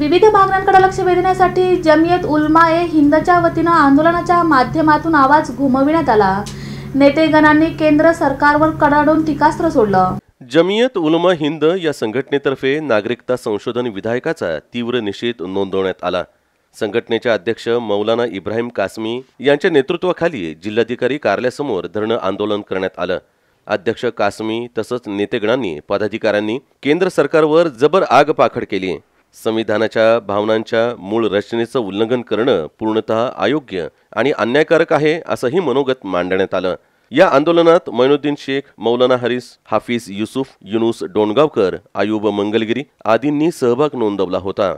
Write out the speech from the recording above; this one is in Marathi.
विविध मागण्यांकडे लक्ष वेधण्यासाठी जमियत उलमा ए हिंदच्या वतीनं आंदोलनाच्या माध्यमातून आवाज घुमविण्यात आला नेतेगणांनी केंद्र सरकारवर कडाडून टीकास्त्र सोडलं जमियत उलमा हिंद या संघटनेतर्फे नागरिकता संशोधन विधायकाचा तीव्र निषेध नोंदवण्यात आला संघटनेचे अध्यक्ष मौलाना इब्राहिम कासमी यांच्या नेतृत्वाखाली जिल्हाधिकारी कार्यालयासमोर धरणं आंदोलन करण्यात आलं अध्यक्ष कासमी तसंच नेतेगणांनी पदाधिकाऱ्यांनी केंद्र सरकारवर जबर आग पाखड केली संविधानाच्या भावनांच्या मूळ रचनेचं उल्लंघन करणं पूर्णतः अयोग्य आणि अन्यायकारक आहे असंही मनोगत मांडण्यात आलं या आंदोलनात मैनुद्दीन शेख मौलाना हरीस हाफिज युसुफ युनुस डोणगावकर आयुब मंगलगिरी आदींनी सहभाग नोंदवला होता